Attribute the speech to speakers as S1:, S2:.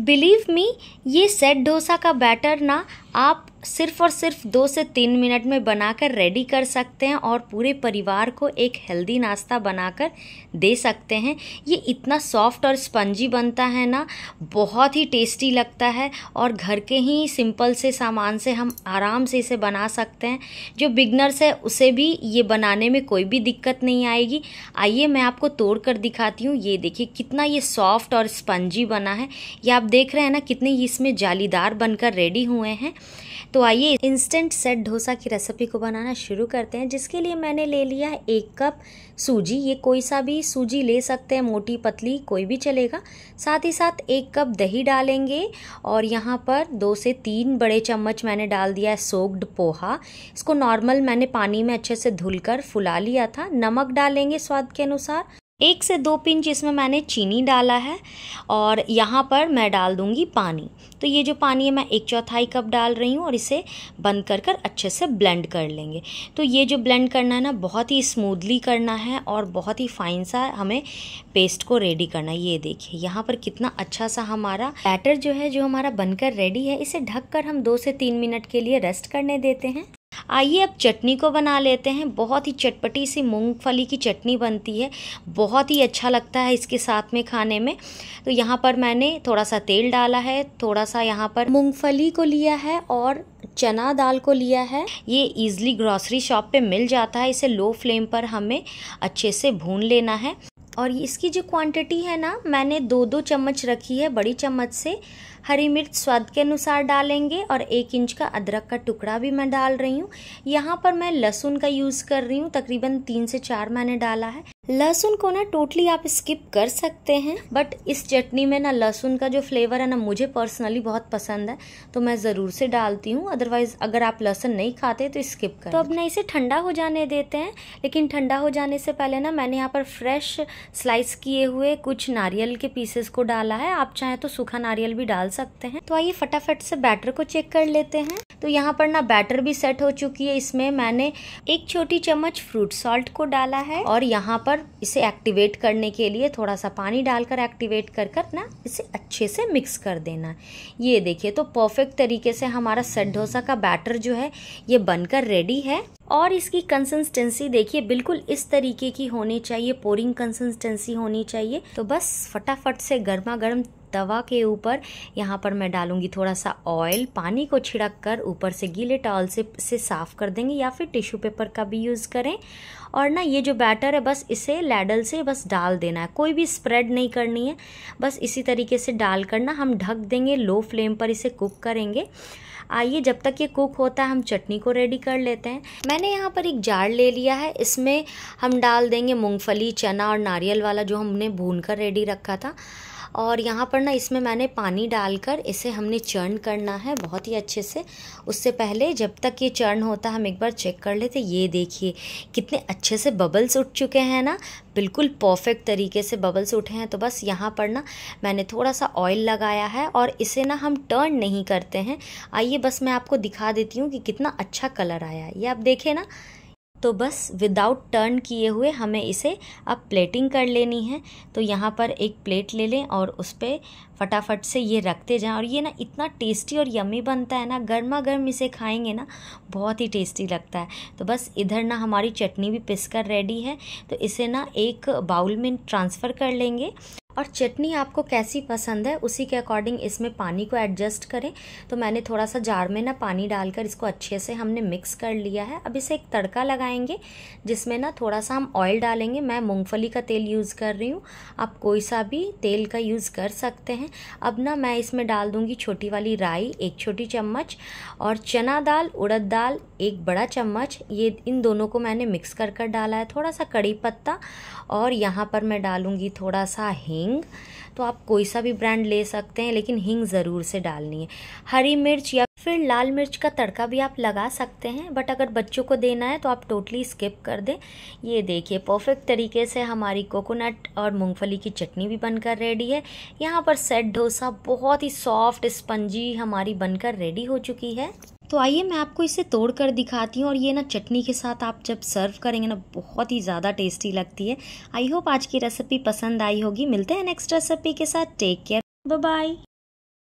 S1: believe me ये set dosa का batter ना आप सिर्फ और सिर्फ दो से तीन मिनट में बनाकर रेडी कर सकते हैं और पूरे परिवार को एक हेल्दी नाश्ता बनाकर दे सकते हैं ये इतना सॉफ्ट और स्पंजी बनता है ना बहुत ही टेस्टी लगता है और घर के ही सिंपल से सामान से हम आराम से इसे बना सकते हैं जो बिगनर्स है उसे भी ये बनाने में कोई भी दिक्कत नहीं आएगी आइए मैं आपको तोड़ कर दिखाती हूँ ये देखिए कितना ये सॉफ्ट और स्पंजी बना है ये आप देख रहे हैं ना कितने इसमें जालीदार बनकर रेडी हुए हैं तो आइए इंस्टेंट सेट डोसा की रेसिपी को बनाना शुरू करते हैं जिसके लिए मैंने ले लिया है एक कप सूजी ये कोई सा भी सूजी ले सकते हैं मोटी पतली कोई भी चलेगा साथ ही साथ एक कप दही डालेंगे और यहाँ पर दो से तीन बड़े चम्मच मैंने डाल दिया है सोक्ड पोहा इसको नॉर्मल मैंने पानी में अच्छे से धुलकर फुला लिया था नमक डालेंगे स्वाद के अनुसार एक से दो पिंच इसमें मैंने चीनी डाला है और यहाँ पर मैं डाल दूँगी पानी तो ये जो पानी है मैं एक चौथाई कप डाल रही हूँ और इसे बंद कर कर अच्छे से ब्लेंड कर लेंगे तो ये जो ब्लेंड करना है ना बहुत ही स्मूदली करना है और बहुत ही फाइन सा हमें पेस्ट को रेडी करना है ये देखिए यहाँ पर कितना अच्छा सा हमारा बैटर जो है जो हमारा बनकर रेडी है इसे कर हम दो से तीन मिनट के लिए रेस्ट करने देते हैं आइए अब चटनी को बना लेते हैं बहुत ही चटपटी सी मूंगफली की चटनी बनती है बहुत ही अच्छा लगता है इसके साथ में खाने में तो यहाँ पर मैंने थोड़ा सा तेल डाला है थोड़ा सा यहाँ पर मूंगफली को लिया है और चना दाल को लिया है ये इजली ग्रॉसरी शॉप पे मिल जाता है इसे लो फ्लेम पर हमें अच्छे से भून लेना है और इसकी जो क्वांटिटी है ना मैंने दो दो चम्मच रखी है बड़ी चम्मच से हरी मिर्च स्वाद के अनुसार डालेंगे और एक इंच का अदरक का टुकड़ा भी मैं डाल रही हूँ यहाँ पर मैं लहसुन का यूज़ कर रही हूँ तकरीबन तीन से चार मैंने डाला है लहसुन को ना टोटली आप स्किप कर सकते हैं बट इस चटनी में ना लहसुन का जो फ्लेवर है ना मुझे पर्सनली बहुत पसंद है तो मैं ज़रूर से डालती हूँ अदरवाइज अगर आप लहसुन नहीं खाते तो स्किप कर तो अब ना इसे ठंडा हो जाने देते हैं लेकिन ठंडा हो जाने से पहले ना मैंने यहाँ पर फ्रेश स्लाइस किए हुए कुछ नारियल के पीसेस को डाला है आप चाहें तो सूखा नारियल भी डाल सकते हैं तो आइए फटाफट से बैटर को चेक कर लेते हैं तो यहाँ पर ना बैटर भी सेट हो चुकी है इसमें मैंने एक छोटी चम्मच फ्रूट सॉल्ट को डाला है और यहाँ पर पर इसे एक्टिवेट करने के लिए थोड़ा सा पानी डालकर एक्टिवेट कर कर ना इसे अच्छे से मिक्स कर देना ये देखिए तो परफेक्ट तरीके से हमारा सेट डोसा का बैटर जो है ये बनकर रेडी है और इसकी कंसिस्टेंसी देखिए बिल्कुल इस तरीके की होनी चाहिए पोरिंग कंसिस्टेंसी होनी चाहिए तो बस फटाफट से गर्मा गर्म तवा के ऊपर यहाँ पर मैं डालूँगी थोड़ा सा ऑयल पानी को छिड़क कर ऊपर से गीले टॉल से से साफ़ कर देंगे या फिर टिश्यू पेपर का भी यूज़ करें और ना ये जो बैटर है बस इसे लैडल से बस डाल देना है कोई भी स्प्रेड नहीं करनी है बस इसी तरीके से डाल कर ना हम ढक देंगे लो फ्लेम पर इसे कुक करेंगे आइए जब तक ये कुक होता है हम चटनी को रेडी कर लेते हैं मैंने यहाँ पर एक जार ले लिया है इसमें हम डाल देंगे मूंगफली चना और नारियल वाला जो हमने भून कर रेडी रखा था और यहाँ पर ना इसमें मैंने पानी डालकर इसे हमने चर्न करना है बहुत ही अच्छे से उससे पहले जब तक ये चर्न होता है हम एक बार चेक कर लेते ये देखिए कितने अच्छे से बबल्स उठ चुके हैं ना बिल्कुल परफेक्ट तरीके से बबल्स उठे हैं तो बस यहाँ पर ना मैंने थोड़ा सा ऑयल लगाया है और इसे ना हम टर्न नहीं करते हैं आइए बस मैं आपको दिखा देती हूँ कि कितना अच्छा कलर आया है ये आप देखें ना तो बस विदाउट टर्न किए हुए हमें इसे अब प्लेटिंग कर लेनी है तो यहाँ पर एक प्लेट ले लें और उस पर फटाफट से ये रखते जाएं और ये ना इतना टेस्टी और यम्मी बनता है ना गर्मा गर्म इसे खाएंगे ना बहुत ही टेस्टी लगता है तो बस इधर ना हमारी चटनी भी पिस कर रेडी है तो इसे ना एक बाउल में ट्रांसफ़र कर लेंगे और चटनी आपको कैसी पसंद है उसी के अकॉर्डिंग इसमें पानी को एडजस्ट करें तो मैंने थोड़ा सा जार में ना पानी डालकर इसको अच्छे से हमने मिक्स कर लिया है अब इसे एक तड़का लगाएंगे जिसमें ना थोड़ा सा हम ऑयल डालेंगे मैं मूंगफली का तेल यूज़ कर रही हूँ आप कोई सा भी तेल का यूज़ कर सकते हैं अब ना मैं इसमें डाल दूँगी छोटी वाली राई एक छोटी चम्मच और चना दाल उड़द दाल एक बड़ा चम्मच ये इन दोनों को मैंने मिक्स कर कर डाला है थोड़ा सा कड़ी पत्ता और यहाँ पर मैं डालूँगी थोड़ा सा हेंग हींग तो आप कोई सा भी ब्रांड ले सकते हैं लेकिन हींग ज़रूर से डालनी है हरी मिर्च या फिर लाल मिर्च का तड़का भी आप लगा सकते हैं बट अगर बच्चों को देना है तो आप टोटली स्किप कर दें ये देखिए परफेक्ट तरीके से हमारी कोकोनट और मूंगफली की चटनी भी बनकर रेडी है यहाँ पर सेट डोसा बहुत ही सॉफ्ट स्पंजी हमारी बनकर रेडी हो चुकी है तो आइए मैं आपको इसे तोड़ कर दिखाती हूँ और ये ना चटनी के साथ आप जब सर्व करेंगे ना बहुत ही ज़्यादा टेस्टी लगती है आई होप आज की रेसिपी पसंद आई होगी मिलते हैं नेक्स्ट रेसिपी के साथ टेक केयर बाय